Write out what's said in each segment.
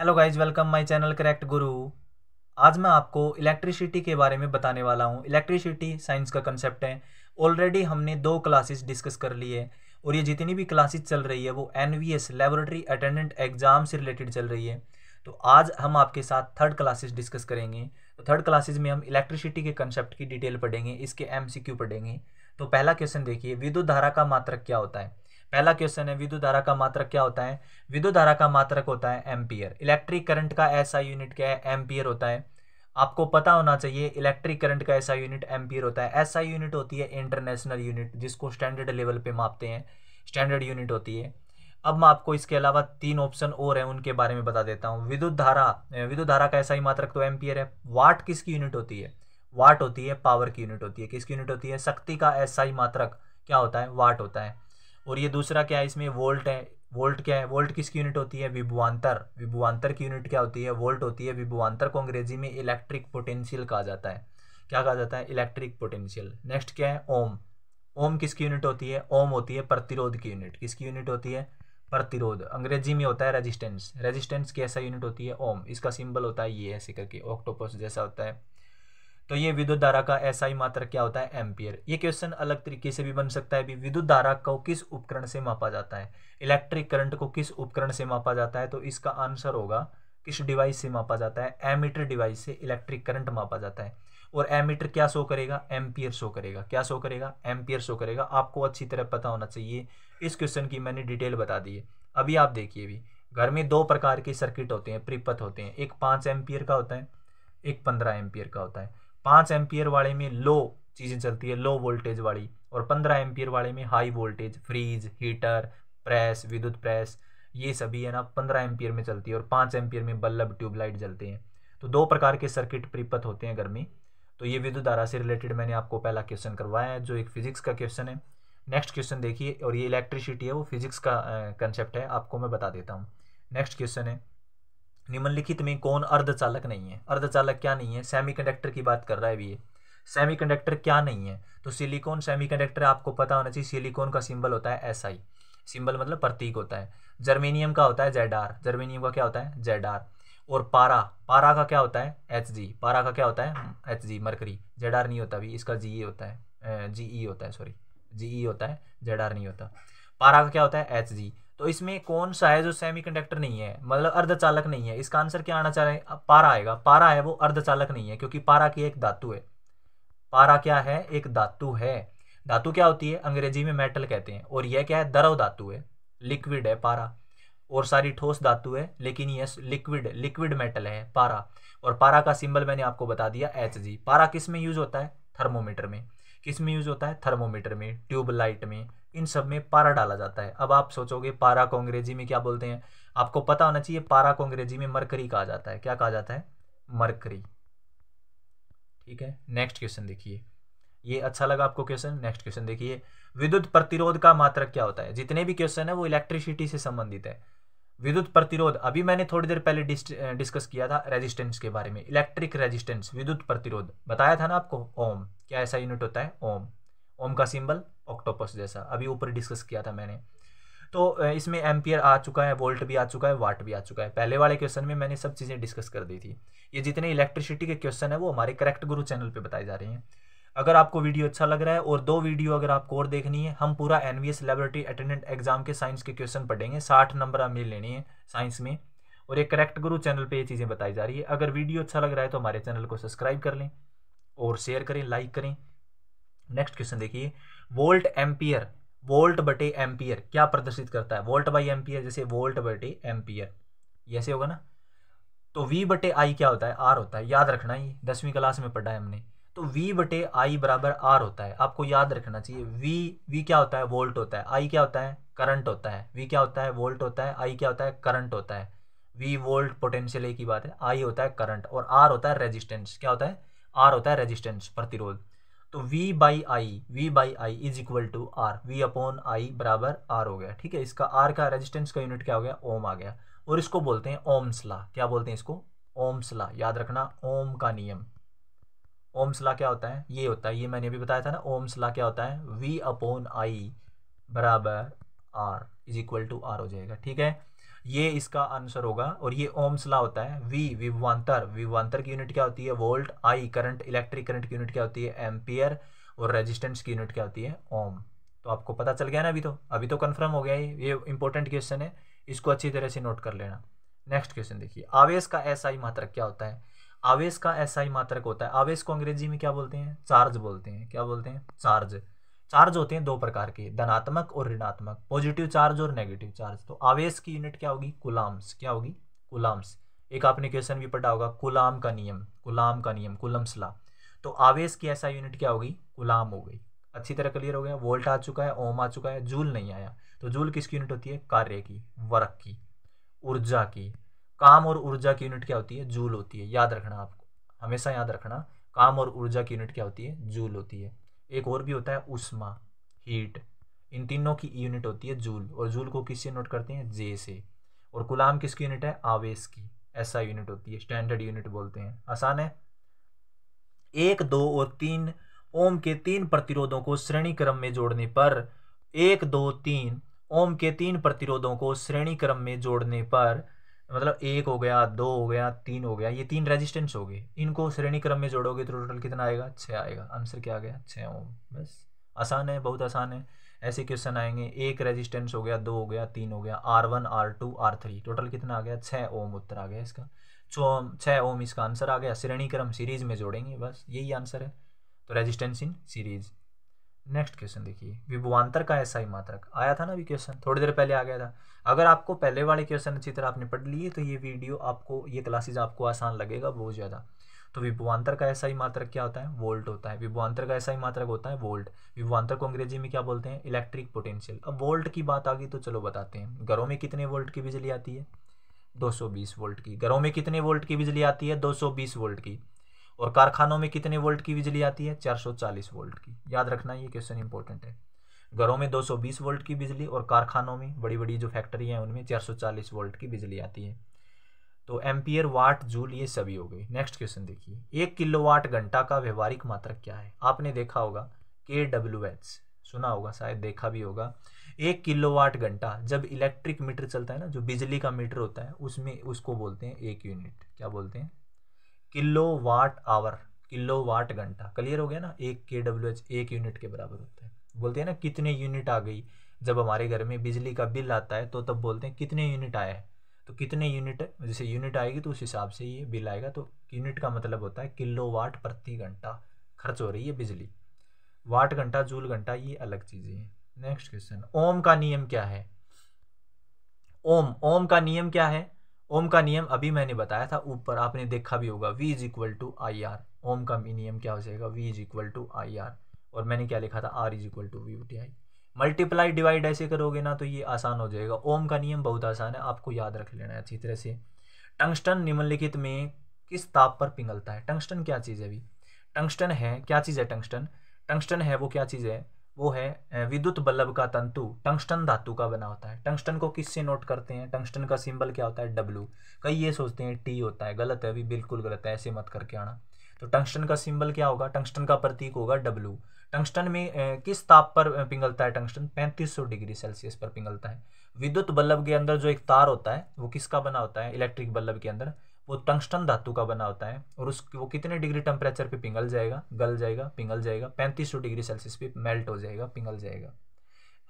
hello guys welcome my channel correct Guru आज मैं आपको इलेक्ट्रिसिटी के बारे में बताने वाला हूँ इलेक्ट्रिसिटी साइंस का कंसेप्ट है ऑलरेडी हमने दो क्लासेस डिस्कस कर ली है और ये जितनी भी क्लासेस चल रही है वो N V S laboratory attendant exam से रिलेटेड चल रही है तो आज हम आपके साथ थर्ड क्लासेज डिस्कस करेंगे तो थर्ड क्लासेज में हम इलेक्ट्रिसिटी के कंसेप्ट की डिटेल पढ़ेंगे इसके एम सी क्यू पढ़ेंगे तो पहला क्वेश्चन देखिए विद्युत धारा का मात्रक क्या होता है पहला क्वेश्चन है विद्युत धारा का मात्रक क्या होता है विद्युत धारा का मात्रक होता है एम्पियर इलेक्ट्रिक करंट का ऐसा यूनिट क्या है एम्पियर होता है आपको पता होना चाहिए इलेक्ट्रिक करंट का ऐसा यूनिट एम्पियर होता है ऐसा यूनिट होती है इंटरनेशनल यूनिट जिसको स्टैंडर्ड लेवल पे मापते हैं स्टैंडर्ड यूनिट होती है अब मैं आपको इसके अलावा तीन ऑप्शन और हैं उनके बारे में बता देता हूँ विद्युत धारा विद्युत धारा का ऐसा ही मात्रक तो एम्पियर है वाट किसकी यूनिट होती है वाट होती है पावर की यूनिट होती है किसकी यूनिट होती है शक्ति का ऐसा ही मात्रक क्या होता है वाट होता है और ये दूसरा क्या है इसमें वोल्ट है वोल्ट क्या है वोल्ट किसकी यूनिट होती है विभुआंतर विभुआंतर की यूनिट क्या होती है वोल्ट होती है विभुआंतर को अंग्रेजी में इलेक्ट्रिक पोटेंशियल कहा जाता है क्या कहा जाता है इलेक्ट्रिक पोटेंशियल नेक्स्ट क्या है ओम ओम किसकी यूनिट होती है ओम होती है प्रतिरोध की यूनिट किसकी यूनिट होती है प्रतिरोध अंग्रेजी में होता है रेजिस्टेंस रेजिस्टेंस की ऐसा यूनिट होती है ओम इसका सिंबल होता है ये ऐसे करके ऑक्टोपस जैसा होता है तो ये विद्युत धारा का ऐसा ही मात्र क्या होता है एम्पियर ये क्वेश्चन अलग तरीके से भी बन सकता है विद्युत धारा को किस उपकरण से मापा जाता है इलेक्ट्रिक करंट को किस उपकरण से मापा जाता है तो इसका आंसर होगा किस डिवाइस से मापा जाता है एमीटर डिवाइस से इलेक्ट्रिक करंट मापा जाता है और एमीटर क्या शो करेगा एम्पियर शो करेगा क्या शो करेगा एम्पियर शो करेगा आपको अच्छी तरह पता होना चाहिए इस क्वेश्चन की मैंने डिटेल बता दी है अभी आप देखिए भी घर में दो प्रकार के सर्किट होते हैं प्रिपथ होते हैं एक पाँच एम्पियर का होता है एक पंद्रह एम्पियर का होता है पाँच एम्पियर वाले में लो चीज़ें चलती है लो वोल्टेज वाली और पंद्रह एम्पियर वाले में high voltage fridge heater press विद्युत प्रेस ये सभी है ना पंद्रह एम्पियर में चलती है और पाँच एम्पियर में बल्लब ट्यूबलाइट जलते हैं तो दो प्रकार के सर्किट परिपथ होते हैं गर्मी तो ये विद्युत धारा से रिलेटेड मैंने आपको पहला क्वेश्चन करवाया है जो एक फिजिक्स का क्वेश्चन है नेक्स्ट क्वेश्चन देखिए और ये इलेक्ट्रिसिटी है वो फिजिक्स का कंसेप्ट है आपको मैं बता देता हूँ नेक्स्ट क्वेश्चन है निम्नलिखित में कौन अर्धचालक नहीं है अर्धचालक क्या नहीं है सेमीकंडक्टर की बात कर रहा है ये सेमीकंडक्टर क्या नहीं है तो सिलिकॉन सेमीकंडक्टर आपको पता होना चाहिए सिलिकॉन का सिंबल होता है एस SI, सिंबल मतलब प्रतीक होता है जर्मेनियम का होता है जेड आर जर्मेनियम का क्या होता है जेड आर और पारा पारा का क्या होता है एच जी पारा का क्या होता है H G mercury Z R नहीं होता अभी इसका जी ई e होता है जी ई e होता है सॉरी जी ई होता है जेड आर नहीं होता पारा का क्या होता है एच जी तो इसमें कौन सा है जो कंडक्टर नहीं है मतलब अर्धचालक नहीं है इसका आंसर क्या आना चाह रहे हैं पारा आएगा पारा है वो अर्धचालक नहीं है क्योंकि पारा की एक धातु है पारा क्या है एक धातु है धातु क्या होती है अंग्रेजी में मेटल कहते हैं और यह क्या है दरव धातु है लिक्विड है पारा और सारी ठोस धातु है लेकिन यह लिक्विड लिक्विड मेटल है पारा और पारा का सिंबल मैंने आपको बता दिया एच जी पारा किस में यूज होता है थर्मोमीटर में किस में यूज होता है थर्मोमीटर में ट्यूबलाइट में इन सब में पारा डाला जाता है अब आप सोचोगे पारा को अंग्रेजी में क्या बोलते हैं आपको पता होना चाहिए पारा को अंग्रेजी में मरकरी कहा जाता है क्या कहा जाता है मरकरी ठीक है नेक्स्ट क्वेश्चन देखिए ये अच्छा लगा आपको क्वेश्चन नेक्स्ट क्वेश्चन देखिए विद्युत प्रतिरोध का मात्रक क्या होता है जितने भी क्वेश्चन है वो इलेक्ट्रिसिटी से संबंधित है विद्युत प्रतिरोध अभी मैंने थोड़ी देर पहले डिस्कस किया था रेजिस्टेंस के बारे में इलेक्ट्रिक रेजिस्टेंस विद्युत प्रतिरोध बताया था ना आपको ओम क्या ऐसा यूनिट होता है ओम ओम का सिंबल ऑक्टोपस जैसा अभी ऊपर डिस्कस किया था मैंने तो इसमें एम्पियर आ चुका है वोल्ट भी आ चुका है वाट भी आ चुका है पहले वाले क्वेश्चन में मैंने सब चीज़ें डिस्कस कर दी थी ये जितने इलेक्ट्रिसिटी के क्वेश्चन है वो हमारे करेक्ट गुरु चैनल पे बताए जा रहे हैं अगर आपको वीडियो अच्छा लग रहा है और दो वीडियो अगर आपको और देखनी है हम पूरा N V laboratory attendant exam के साइंस के क्वेश्चन पढ़ेंगे साठ नंबर हमें लेने हैं साइंस में और ये करेक्ट गुरु चैनल पे ये चीज़ें बताई जा रही है अगर वीडियो अच्छा लग रहा है तो हमारे चैनल को सब्सक्राइब कर लें और शेयर करें लाइक करें नेक्स्ट क्वेश्चन देखिए वोल्ट एम्पियर वोल्ट बटे एम्पियर क्या प्रदर्शित करता है वोल्ट बाई एम्पियर जैसे वोल्ट बटे एम्पियर ऐसे होगा ना तो वी बटे आई क्या होता है आर होता है याद रखना ही दसवीं क्लास में पढ़ा है हमने तो वी बटे आई बराबर आर होता है आपको याद रखना चाहिए वी वी क्या होता है वोल्ट होता है आई क्या होता है करंट होता है वी क्या होता है वोल्ट होता है आई क्या होता है करंट होता है वी वोल्ट पोटेंशियल की बात है आई होता है करंट और आर होता है रेजिस्टेंस क्या होता है आर होता है रेजिस्टेंस प्रतिरोध तो v by I V by I is equal to R V upon I बराबर आर हो गया ठीक है इसका आर का रेजिस्टेंस का यूनिट क्या हो गया ओम आ गया और इसको बोलते हैं ओम्स ला क्या बोलते हैं इसको ओम्स ला याद रखना ओम का नियम ओम्स ला क्या होता है ये होता है ये मैंने अभी बताया था ना ओम्स ला क्या होता है वी अपॉन आई बराबर R is equal to R हो जाएगा ठीक है ये इसका आंसर होगा और ये ओम सला होता है वी विभवान्तर विवान्तर की यूनिट क्या होती है volt I current electric current की यूनिट क्या होती है एम्पियर और रेजिस्टेंस की यूनिट क्या होती है ओम तो आपको पता चल गया ना अभी तो अभी तो कन्फर्म हो गया ये ये इंपॉर्टेंट क्वेश्चन है इसको अच्छी तरह से नोट कर लेना नेक्स्ट क्वेश्चन देखिए आवेश का आई मात्रक क्या होता है आवेश का आई मात्रक होता है आवेश को अंग्रेजी में क्या बोलते हैं चार्ज बोलते हैं क्या बोलते हैं चार्ज चार्ज होते हैं दो प्रकार के धनात्मक और ऋणात्मक पॉजिटिव चार्ज और नेगेटिव चार्ज तो आवेश की यूनिट क्या होगी कुलाम्स क्या होगी कुलाम्स एक आपने क्वेश्चन भी पढ़ा होगा कुलाम का नियम कुलाम का नियम कुलम्स ला तो आवेश की ऐसा यूनिट क्या होगी कुलाम हो गई अच्छी तरह क्लियर हो गया वोल्ट आ चुका है ओम आ चुका है जूल नहीं आया तो जूल किसकी यूनिट होती है कार्य की वर्क की ऊर्जा की काम और ऊर्जा की यूनिट क्या होती है जूल होती है याद रखना आपको हमेशा याद रखना काम और ऊर्जा की यूनिट क्या होती है जूल होती है एक और भी होता है उष्मा हीट इन तीनों की यूनिट होती है जूल और जूल को किससे नोट करते हैं जे से और गुलाम किसकी यूनिट है आवेश की ऐसा यूनिट होती है स्टैंडर्ड यूनिट बोलते हैं आसान है एक दो और तीन ओम के तीन प्रतिरोधों को श्रेणी क्रम में जोड़ने पर एक दो तीन ओम के तीन प्रतिरोधों को श्रेणी क्रम में जोड़ने पर मतलब एक हो गया दो हो गया तीन हो गया ये तीन रेजिस्टेंस हो गए इनको श्रेणी क्रम में जोड़ोगे तो टोटल कितना आएगा छः आएगा आंसर क्या आ गया छः ओम बस आसान है बहुत आसान है ऐसे क्वेश्चन आएंगे एक रेजिस्टेंस हो गया दो हो गया तीन हो गया R one R two R three total कितना आ गया छः ओम उत्तर आ गया इसका चौम छः ओम इसका आंसर आ गया श्रेणी क्रम सीरीज में जोड़ेंगे बस यही आंसर है तो resistance in series next question देखिए विभवान्तर का ऐसा ही मात्रक आया था ना अभी क्वेश्चन थोड़ी देर पहले आ गया था अगर आपको पहले वाले क्वेश्चन अच्छी तरह आपने पढ़ लिए तो ये वीडियो आपको ये क्लासेज आपको आसान लगेगा बहुत ज़्यादा तो विभुवान्तर का ऐसा ही मात्रक क्या होता है वोल्ट होता है विभुवान्तर का ऐसा ही मात्रक होता है वोल्ट विभुवान्तर को अंग्रेजी में क्या बोलते हैं इलेक्ट्रिक पोटेंशियल अब वोल्ट की बात आ गई तो चलो बताते हैं घरों में कितने वोल्ट की बिजली आती है 220 वोल्ट की घरों में कितने वोल्ट की बिजली आती है 220 वोल्ट की और कारखानों में कितने वोल्ट की बिजली आती है 440 वोल्ट की याद रखना ये क्वेश्चन इंपॉर्टेंट है घरों में 220 वोल्ट की बिजली और कारखानों में बड़ी बड़ी जो फैक्ट्री हैं उनमें 440 वोल्ट की बिजली आती है तो एम्पियर वाट जूल ये सभी हो गई नेक्स्ट क्वेश्चन देखिए एक किलो वाट घंटा का व्यवहारिक मात्रक क्या है आपने देखा होगा के डब्ल्यू एच सुना होगा शायद देखा भी होगा एक किलो वाट घंटा जब इलेक्ट्रिक मीटर चलता है ना जो बिजली का मीटर होता है उसमें उसको बोलते हैं एक यूनिट क्या बोलते हैं kilowatt hour kilowatt घंटा क्लियर हो गया ना एक के डब्ल्यू एच एक यूनिट के बराबर होता है बोलते हैं ना कितने यूनिट आ गई जब हमारे घर में बिजली का बिल आता है तो तब बोलते हैं कितने यूनिट आया है तो कितने यूनिट जैसे यूनिट आएगी तो उस हिसाब से ये बिल आएगा तो यूनिट का मतलब होता है किलो वाट प्रति घंटा खर्च हो रही है बिजली वाट घंटा जूल घंटा ये अलग चीज़ें हैं नेक्स्ट क्वेश्चन ओम का नियम क्या है ओम ओम का नियम क्या है ओम का नियम अभी मैंने बताया था ऊपर आपने देखा भी होगा V is equal to I R Ohm का नियम क्या हो जाएगा V is equal to I R और मैंने क्या लिखा था R is equal to V T I multiply divide ऐसे करोगे ना तो ये आसान हो जाएगा ओम का नियम बहुत आसान है आपको याद रख लेना है अच्छी तरह से टंगस्टन निम्नलिखित में किस ताप पर पिघलता है टंगस्टन क्या चीज़ है अभी टंगस्टन है क्या चीज़ है टंगस्टन टंगस्टन है वो क्या चीज़ है वो है विद्युत बल्लभ का तंतु टंगस्टन धातु का बना होता है टंगस्टन को किससे नोट करते हैं टंगस्टन का सिंबल क्या होता है डब्लू कई ये सोचते हैं टी होता है गलत है अभी बिल्कुल गलत है ऐसे मत करके आना तो टंगस्टन का सिंबल क्या होगा टंगस्टन का प्रतीक होगा डब्लू टंगस्टन में किस ताप पर पिंगलता है टंगस्टन पैंतीस डिग्री सेल्सियस पर पिंगलता है विद्युत बल्लभ के अंदर जो एक तार होता है वो किसका बना होता है इलेक्ट्रिक बल्लभ के अंदर वो टंगस्टन धातु का बना होता है और उस वो कितने डिग्री टेम्परेचर पे पिघल जाएगा गल जाएगा पिघल जाएगा पैंतीस सौ डिग्री सेल्सियस पे मेल्ट हो जाएगा पिघल जाएगा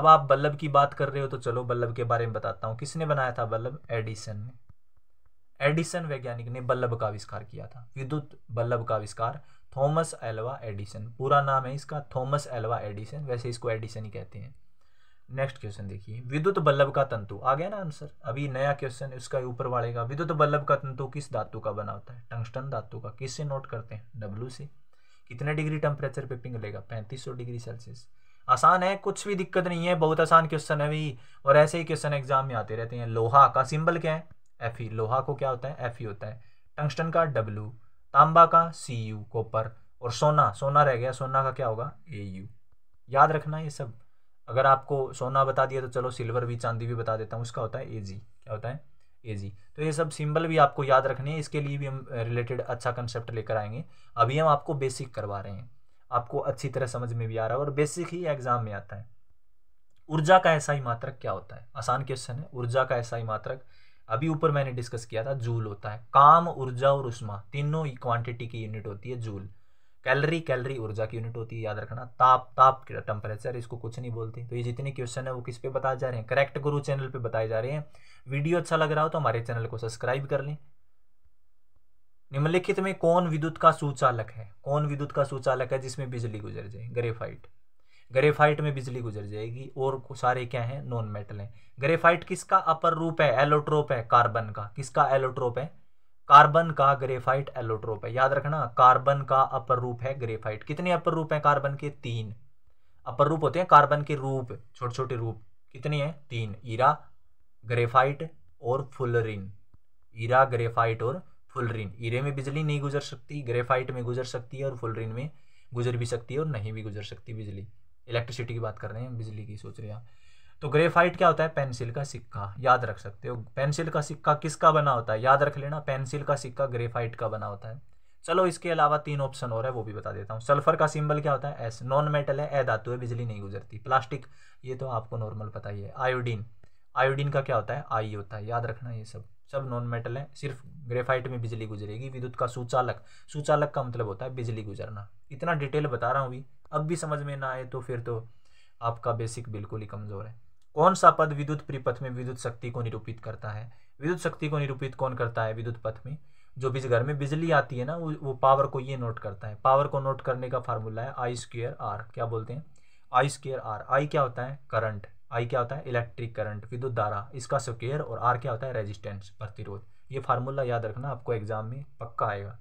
अब आप बल्लभ की बात कर रहे हो तो चलो बल्लभ के बारे में बताता हूँ किसने बनाया था बल्लभ एडिसन ने एडिसन वैज्ञानिक ने बल्लभ का आविष्कार किया था विद्युत बल्लभ का आविष्कार थॉमस एल्वा एडिसन पूरा नाम है इसका थॉमस एल्वा एडिसन वैसे इसको एडिसन ही कहते हैं नेक्स्ट क्वेश्चन देखिए विद्युत बल्लभ का तंतु आ गया ना आंसर अभी नया क्वेश्चन इसका ऊपर वाले का विद्युत बल्लभ का तंतु किस धातु का बना होता है टंगस्टन धातु का किस से नोट करते हैं डब्ल्यू से कितने डिग्री टेम्परेचर पे पिघलेगा पैंतीस सौ डिग्री सेल्सियस आसान है कुछ भी दिक्कत नहीं है बहुत आसान क्वेश्चन है भी और ऐसे ही क्वेश्चन एग्जाम में आते रहते हैं लोहा का सिंबल क्या है एफ ई लोहा को क्या होता है एफ ई होता है टंगस्टन का डब्लू तांबा का सी यू कॉपर और सोना सोना रह गया सोना का क्या होगा ए यू याद रखना ये सब अगर आपको सोना बता दिया तो चलो सिल्वर भी चांदी भी बता देता हूँ उसका होता है ए जी क्या होता है ए जी तो ये सब सिंबल भी आपको याद रखने हैं इसके लिए भी हम रिलेटेड अच्छा कंसेप्ट लेकर आएंगे अभी हम आपको बेसिक करवा रहे हैं आपको अच्छी तरह समझ में भी आ रहा है और बेसिक ही एग्जाम में आता है ऊर्जा का ऐसा ही मात्रक क्या होता है आसान क्वेश्चन है ऊर्जा का ऐसा ही मात्रक अभी ऊपर मैंने डिस्कस किया था जूल होता है काम ऊर्जा और उष्मा तीनों क्वांटिटी की यूनिट होती है जूल कैलरी कैलरी ऊर्जा की यूनिट होती है याद रखना ताप ताप टेम्परेचर इसको कुछ नहीं बोलते तो ये जितने क्वेश्चन है वो किस पे बताए जा रहे हैं करेक्ट गुरु चैनल पे बताए जा रहे हैं वीडियो अच्छा लग रहा हो तो हमारे चैनल को सब्सक्राइब कर लें निम्नलिखित में कौन विद्युत का सुचालक है कौन विद्युत का सुचालक है जिसमें बिजली गुजर जाए ग्रेफाइट ग्रेफाइट में बिजली गुजर जाएगी और सारे क्या हैं नॉन मेटल हैं ग्रेफाइट किसका अपर रूप है एलोट्रोप है कार्बन का किसका एलोट्रोप है कार्बन का ग्रेफाइट एलोट्रोप है याद रखना कार्बन का अपर रूप है ग्रेफाइट कितने अपर रूप हैं कार्बन के तीन अपर रूप होते हैं कार्बन के रूप छोटे छोटे रूप कितने हैं तीन ईरा ग्रेफाइट और फुलरिन ईरा ग्रेफाइट और फुलरिन ईरे में बिजली नहीं गुजर सकती ग्रेफाइट में गुजर सकती है और फुलरिन में गुजर भी सकती है और नहीं भी गुजर सकती बिजली इलेक्ट्रिसिटी की बात कर रहे हैं बिजली की सोच रहे हैं आप तो ग्रेफाइट क्या होता है पेंसिल का सिक्का याद रख सकते हो पेंसिल का सिक्का किसका बना होता है याद रख लेना पेंसिल का सिक्का ग्रेफाइट का बना होता है चलो इसके अलावा तीन ऑप्शन और है वो भी बता देता हूँ सल्फर का सिंबल क्या होता है एस नॉन मेटल है ए धातु है बिजली नहीं गुजरती प्लास्टिक ये तो आपको नॉर्मल पता ही है आयोडीन आयोडीन का क्या होता है आई होता है याद रखना ये सब सब नॉन मेटल है सिर्फ ग्रेफाइट में बिजली गुजरेगी विद्युत का सुचालक सुचालक का मतलब होता है बिजली गुजरना इतना डिटेल बता रहा हूँ अभी अब भी समझ में ना आए तो फिर तो आपका बेसिक बिल्कुल ही कमज़ोर है कौन सा पद विद्युत परिपथ में विद्युत शक्ति को निरूपित करता है विद्युत शक्ति को निरूपित कौन करता है विद्युत पथ में जो घर में बिजली आती है ना वो वो पावर को ये नोट करता है पावर को नोट करने का फार्मूला है आई स्क्र आर क्या बोलते हैं आई स्क्र आर आई क्या होता है करंट आई क्या होता है इलेक्ट्रिक करंट विद्युत धारा इसका स्क्वेयर और आर क्या होता है रेजिस्टेंस प्रतिरोध ये फार्मूला याद रखना आपको एग्जाम में पक्का आएगा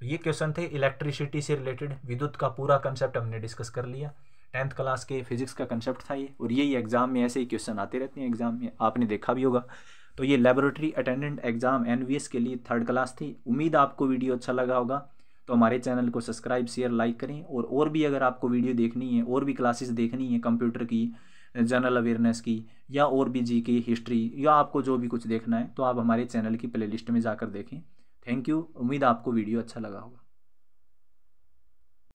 तो ये क्वेश्चन थे इलेक्ट्रिसिटी से रिलेटेड विद्युत का पूरा कंसेप्ट हमने डिस्कस कर लिया टेंथ क्लास के फिजिक्स का कंसेप्ट था ये और यही एग्ज़ाम में ऐसे ही क्वेश्चन आते रहते हैं एग्ज़ाम में आपने देखा भी होगा तो ये लेबोरेटरी अटेंडेंट एग्ज़ाम एन के लिए थर्ड क्लास थी उम्मीद आपको वीडियो अच्छा लगा होगा तो हमारे चैनल को सब्सक्राइब शेयर लाइक करें और और भी अगर आपको वीडियो देखनी है और भी क्लासेस देखनी है कंप्यूटर की जनरल अवेयरनेस की या और भी जी की हिस्ट्री या आपको जो भी कुछ देखना है तो आप हमारे चैनल की प्लेलिस्ट में जाकर देखें थैंक यू उम्मीद आपको वीडियो अच्छा लगा होगा